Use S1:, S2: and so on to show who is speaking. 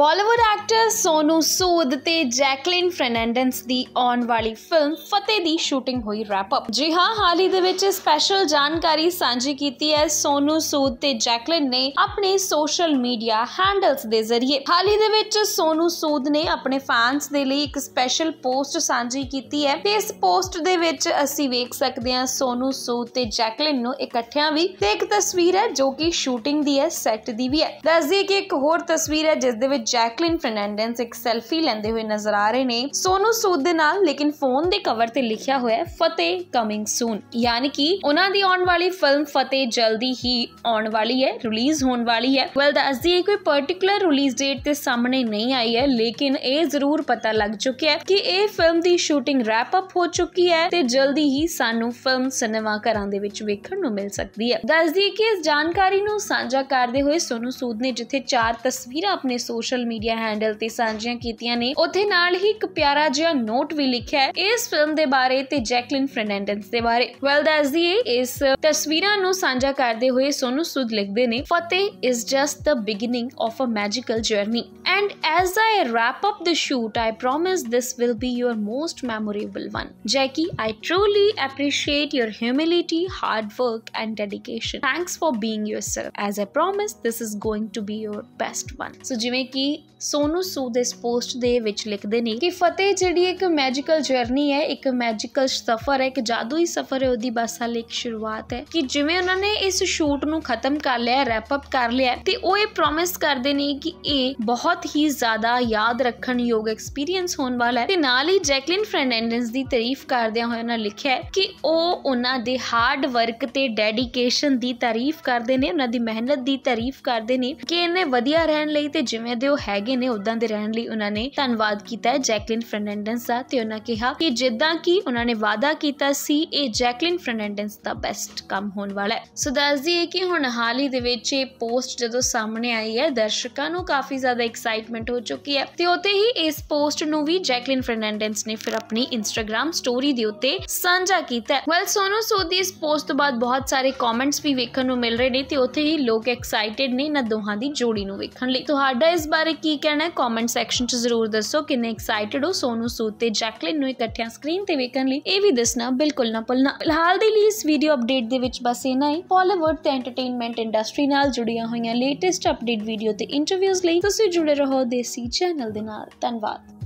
S1: Bollywood actor Sonu Sood ਤੇ Jacqueline ਫਰਨੈਂਡੈਂਸ ਦੀ ਆਉਣ ਵਾਲੀ ਫਿਲਮ ਫਤਿਹ ਦੀ ਸ਼ੂਟਿੰਗ ਹੋਈ ਰੈਪ ਅਪ ਜੀ ਹਾਂ ਹਾਲ ਹੀ ਦੇ ਵਿੱਚ ਸਪੈਸ਼ਲ ਜਾਣਕਾਰੀ ਸਾਂਝੀ ਕੀਤੀ ਹੈ ਸੋਨੂ ਸੂਦ ਤੇ ਜੈਕਲਿਨ ਨੇ ਆਪਣੇ ਸੋਸ਼ਲ ਮੀਡੀਆ ਹੈਂਡਲਸ ਦੇ ਜ਼ਰੀਏ ਹਾਲ ਹੀ ਦੇ ਵਿੱਚ ਸੋਨੂ ਸੂਦ ਨੇ ਆਪਣੇ ਫੈਨਸ ਦੇ ਲਈ ਇੱਕ ਸਪੈਸ਼ਲ ਪੋਸਟ ਸਾਂਝੀ ਕੀਤੀ ਹੈ ਤੇ ਇਸ ਪੋਸਟ ਦੇ ਵਿੱਚ ਅਸੀਂ ਵੇਖ ਸਕਦੇ ਹਾਂ ਸੋਨੂ ਸੂਦ ਤੇ ਜੈਕਲਿਨ ਨੂੰ ਇਕੱਠਿਆਂ ਵੀ ਤੇ ਇੱਕ ਤਸਵੀਰ ਹੈ ਜੋ ਕਿ ਸ਼ੂਟਿੰਗ ਦੀ ਹੈ ਸੈੱਟ ਦੀ ਵੀ ਹੈ ਦੱਸਦੀ ਕਿ ਇੱਕ ਹੋਰ ਤਸਵੀਰ ਹੈ ਜਿਸ ਦੇ ਵਿੱਚ ਜੈਕਲਿਨ ਫਰਨੈਂਡੈਂਸ ਇੱਕ ਸੈਲਫੀ ਲੈਂਦੇ ਹੋਏ ਨਜ਼ਰ ਆ ਰਹੇ ਨੇ ਸੋਨੂ ਸੂਦ ਦੇ ਨਾਲ ਲੇਕਿਨ ਫੋਨ ਦੇ ਕਵਰ ਤੇ ਲਿਖਿਆ ਹੋਇਆ ਹੈ ਫਤਿਹ ਕਮਿੰਗ ਸੂਨ ਯਾਨੀ ਕਿ ਉਹਨਾਂ ਦੀ ਆਉਣ ਵਾਲੀ ਫਿਲਮ ਫਤਿਹ ਜਲਦੀ ਹੀ ਆਉਣ ਵਾਲੀ ਹੈ ਰਿਲੀਜ਼ ਹੋਣ ਵਾਲੀ ਹੈ ਵੈਲ ਦੱਸਦੀ ਹੈ ਕੋਈ ਪਾਰਟਿਕੂਲਰ ਰਿਲੀਜ਼ ਡੇਟ ਤੇ ਸਾਹਮਣੇ ਨਹੀਂ ਆਈ ਹੈ ਲੇਕਿਨ ਇਹ ਜ਼ਰੂਰ ਪਤਾ ਲੱਗ ਚੁੱਕਿਆ ਹੈ ਕਿ ਇਹ ਫਿਲਮ ਦੀ ਸ਼ੂਟਿੰਗ ਰੈਪ ਅਪ ਹੋ ਚੁੱਕੀ ਹੈ ਤੇ ਜਲਦੀ ਹੀ ਸਾਨੂੰ ਫਿਲਮ ਸਿਨੇਮਾ ਘਰਾਂ ਦੇ ਵਿੱਚ ਵੇਖਣ ਨੂੰ ਮਿਲ ਸਕਦੀ ਹੈ ਦੱਸਦੀ ਹੈ ਕਿ ਇਸ ਜਾਣਕਾਰੀ ਨੂੰ ਸਾਂਝਾ ਕਰਦੇ ਹੋਏ ਸੋਨੂ ਸੂਦ ਨੇ ਜਿੱਥੇ ਚਾਰ ਤਸਵੀਰਾਂ ਆਪਣੇ ਸੋਸ਼ਲ ਸੋਸ਼ਲ ਮੀਡੀਆ ਹੈਂਡਲ ਤੇ ਸਾਂਝੀਆਂ ਕੀਤੀਆਂ ਨੇ ਉੱਥੇ ਨਾਲ ਹੀ ਇੱਕ ਪਿਆਰਾ ਜਿਹਾ ਨੋਟ ਵੀ ਲਿਖਿਆ ਹੈ ਇਸ ਫਿਲਮ ਦੇ ਬਾਰੇ ਤੇ ਜੈਕਲਿਨ ਫਰਨੈਂਡਸ ਦੇ ਬਾਰੇ ਵੈਲ ਦੱਸ ਦਈਏ ਇਸ ਤਸਵੀਰਾਂ ਨੂੰ ਸਾਂਝਾ ਕਰਦੇ ਹੋਏ ਸੋਨੂ ਸੁਦ ਲਿਖਦੇ ਨੇ Fateh is just the beginning of a magical journey and as I wrap up the shoot I promise this will be your most memorable one Jackie I truly appreciate your humility, hard work, and dedication. Thanks for being yourself. As I promised, this is going to be your best one. So, ਜਿਵੇਂ ਕਿ ਕਿ ਸੋਨੂ ਸੂਦ ਇਸ post ਦੇ ਵਿੱਚ ਲਿਖਦੇ ਨੇ ਕਿ ਫਤਿਹ ਜਿਹੜੀ ਇੱਕ ਮੈਜੀਕਲ ਜਰਨੀ ਹੈ ਇੱਕ ਮੈਜੀਕਲ ਸਫ਼ਰ ਹੈ ਇੱਕ ਜਾਦੂਈ ਸਫ਼ਰ ਹੈ ਉਹਦੀ ਬਸ ਹਾਲੇ ਇੱਕ ਸ਼ੁਰੂਆਤ ਹੈ ਕਿ ਜਿਵੇਂ ਉਹਨਾਂ ਨੇ ਇਸ ਸ਼ੂਟ ਨੂੰ ਖਤਮ ਕਰ ਲਿਆ ਰੈਪ ਅਪ ਕਰ ਲਿਆ ਤੇ ਉਹ ਇਹ ਪ੍ਰੋਮਿਸ ਕਰਦੇ ਨੇ ਕਿ ਇਹ ਬਹੁਤ ਹੀ ਜ਼ਿਆਦਾ ਯਾਦ ਰੱਖਣ ਯੋਗ ਐਕਸਪੀਰੀਅੰਸ ਹੋਣ ਵਾਲਾ ਹੈ ਤੇ ਨਾਲ ਹੀ ਜੈਕਲਿਨ ਫਰਨੈਂਡਸ ਦੀ ਤਾਰੀਫ ਕਰਦਿਆਂ ਹੋਏ ਉਹਨਾਂ ਲਿਖਿਆ ਕਿ ਉਹ ਉਹਨਾਂ ਦੇ ਹਾਰਡ ਵਰਕ ਤੇ ਡੈਡੀਕੇਸ਼ਨ ਦੀ ਤਾਰੀਫ ਕਰਦੇ ਨੇ ਉਹਨਾਂ ਦੀ ਮਿਹਨਤ ਦੀ ਤਾਰੀਫ ਕਰਦੇ ਨੇ ਕਿ ਇਹਨੇ ਵਧੀਆ ਰਹਿਣ ਲਈ ਤੇ ਜਿਵੇਂ ਦੇ ਉਹ ਹੈਗੇ ਨੇ ਉਦਾਂ ਦੇ ਰਹਿਣ ਲਈ ਉਹਨਾਂ ਨੇ ਧੰਨਵਾਦ ਕੀਤਾ ਹੈ ਜੈਕਲਿਨ ਫਰਨੈਂਡਸ ਦਾ ਤੇ ਉਹਨਾਂ ਕਿਹਾ ਕਿ ਜਿੱਦਾਂ ਕਿ ਉਹਨਾਂ ਨੇ ਵਾਅਦਾ ਕੀਤਾ ਸੀ ਇਹ ਜੈਕਲਿਨ ਫਰਨੈਂਡਸ ਦਾ ਬੈਸਟ ਕੰਮ ਹੋਣ ਵਾਲਾ ਹੈ ਸੋ ਦੱਸਦੀ ਹੈ ਕਿ ਹੁਣ ਹਾਲ ਹੀ ਦੇ ਵਿੱਚ ਇਹ ਪੋਸਟ ਜਦੋਂ ਸਾਹਮਣੇ ਆਈ ਹੈ ਦਰਸ਼ਕਾਂ ਨੂੰ ਕਾਫੀ ਜ਼ਿਆਦਾ ਐਕਸਾਈਟਮੈਂਟ ਹੋ ਚੁੱਕੀ ਹੈ ਤੇ ਉਤੇ ਹੀ ਇਸ ਪੋਸਟ ਨੂੰ ਵੀ ਜੈਕਲਿਨ ਫਰਨੈਂਡਸ ਨੇ ਫਿਰ ਆਪਣੀ ਇੰਸਟਾਗ੍ਰam ਸਟੋਰੀ ਦੇ ਉੱਤੇ ਸਾਂਝਾ ਕੀਤਾ ਹੈ ਵੈਲ ਸੋਨੂ ਸੋਦੀ ਦੀ ਇਸ ਪੋਸਟ ਤੋਂ ਬਾਅਦ ਬਹੁਤ ਸਾਰੇ ਕਮੈਂਟਸ ਵੀ ਵੇਖਣ ਨੂੰ ਮਿਲ ਰਹੇ ਨੇ ਤੇ ਉਤੇ ਹੀ ਲੋਕ ਐਕਸਾਈਟਿਡ ਨੇ ਨਾ ਦੋਹਾਂ ਦੀ ਜੋੜੀ ਨੂੰ ਵੇਖਣ ਲਈ ਤੁਹਾਡਾ ਇਸ ਬਾਰੇ ਬਾਰੇ ਕੀ ਕਹਿਣਾ ਹੈ ਕਮੈਂਟ ਸੈਕਸ਼ਨ 'ਚ ਜ਼ਰੂਰ ਦੱਸੋ ਕਿੰਨੇ ਐਕਸਾਈਟਿਡ ਹੋ ਸੋਨੂ ਸੂਤ ਤੇ ਜੈਕਲਿਨ ਨੂੰ ਇਕੱਠਿਆਂ ਸਕਰੀਨ ਤੇ ਵੇਖਣ ਲਈ ਇਹ ਵੀ ਦੱਸਣਾ ਬਿਲਕੁਲ ਨਾ ਭੁੱਲਣਾ ਫਿਲਹਾਲ ਦੇ ਲਈ ਇਸ ਵੀਡੀਓ ਅਪਡੇਟ ਦੇ ਵਿੱਚ ਬਸ ਇਨਾ ਹੀ ਬਾਲੀਵੁੱਡ ਤੇ ਐਂਟਰਟੇਨਮੈਂਟ ਇੰਡਸਟਰੀ ਨਾਲ ਜੁੜੀਆਂ ਹੋਈਆਂ ਲੇਟੈਸਟ ਅਪਡੇਟ ਵੀਡੀਓ ਤੇ ਇੰਟਰਵਿਊਜ਼ ਲਈ ਤੁਸੀਂ ਜੁੜੇ ਰਹੋ ਦੇਸੀ ਚੈਨਲ ਦੇ ਨਾਲ ਧੰਨਵਾਦ